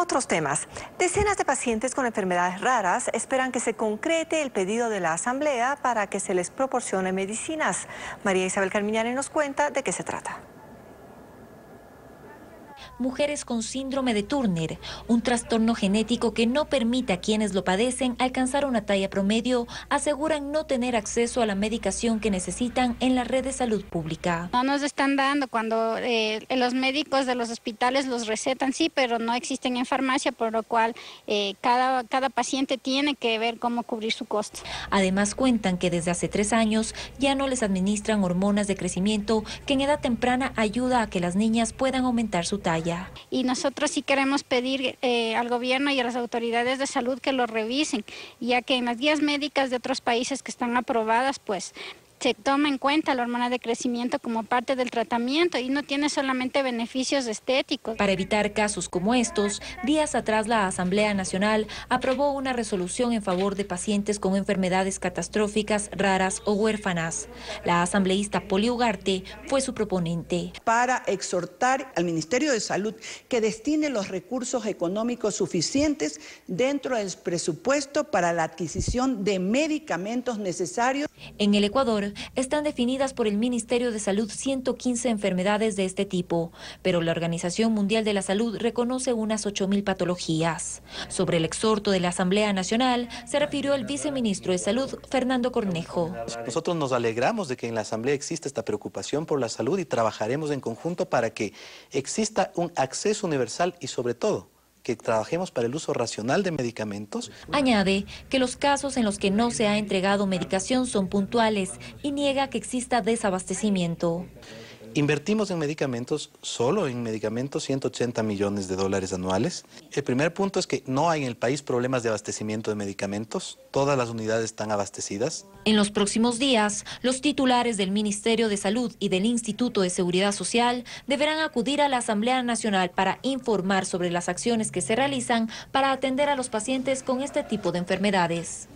otros temas, decenas de pacientes con enfermedades raras esperan que se concrete el pedido de la Asamblea para que se les proporcione medicinas. María Isabel Carmiñani nos cuenta de qué se trata mujeres con síndrome de Turner, un trastorno genético que no permite a quienes lo padecen alcanzar una talla promedio, aseguran no tener acceso a la medicación que necesitan en la red de salud pública. No nos están dando cuando eh, los médicos de los hospitales los recetan, sí, pero no existen en farmacia, por lo cual eh, cada, cada paciente tiene que ver cómo cubrir su costo. Además cuentan que desde hace tres años ya no les administran hormonas de crecimiento que en edad temprana ayuda a que las niñas puedan aumentar su talla. Y nosotros sí queremos pedir eh, al gobierno y a las autoridades de salud que lo revisen, ya que en las guías médicas de otros países que están aprobadas, pues se toma en cuenta la hormona de crecimiento como parte del tratamiento y no tiene solamente beneficios estéticos. Para evitar casos como estos, días atrás la Asamblea Nacional aprobó una resolución en favor de pacientes con enfermedades catastróficas, raras o huérfanas. La asambleísta Poli Ugarte fue su proponente. Para exhortar al Ministerio de Salud que destine los recursos económicos suficientes dentro del presupuesto para la adquisición de medicamentos necesarios. En el Ecuador, están definidas por el Ministerio de Salud 115 enfermedades de este tipo, pero la Organización Mundial de la Salud reconoce unas 8.000 patologías. Sobre el exhorto de la Asamblea Nacional se refirió el viceministro de Salud, Fernando Cornejo. Nosotros nos alegramos de que en la Asamblea exista esta preocupación por la salud y trabajaremos en conjunto para que exista un acceso universal y sobre todo que trabajemos para el uso racional de medicamentos. Añade que los casos en los que no se ha entregado medicación son puntuales y niega que exista desabastecimiento. Invertimos en medicamentos, solo en medicamentos, 180 millones de dólares anuales. El primer punto es que no hay en el país problemas de abastecimiento de medicamentos. Todas las unidades están abastecidas. En los próximos días, los titulares del Ministerio de Salud y del Instituto de Seguridad Social deberán acudir a la Asamblea Nacional para informar sobre las acciones que se realizan para atender a los pacientes con este tipo de enfermedades.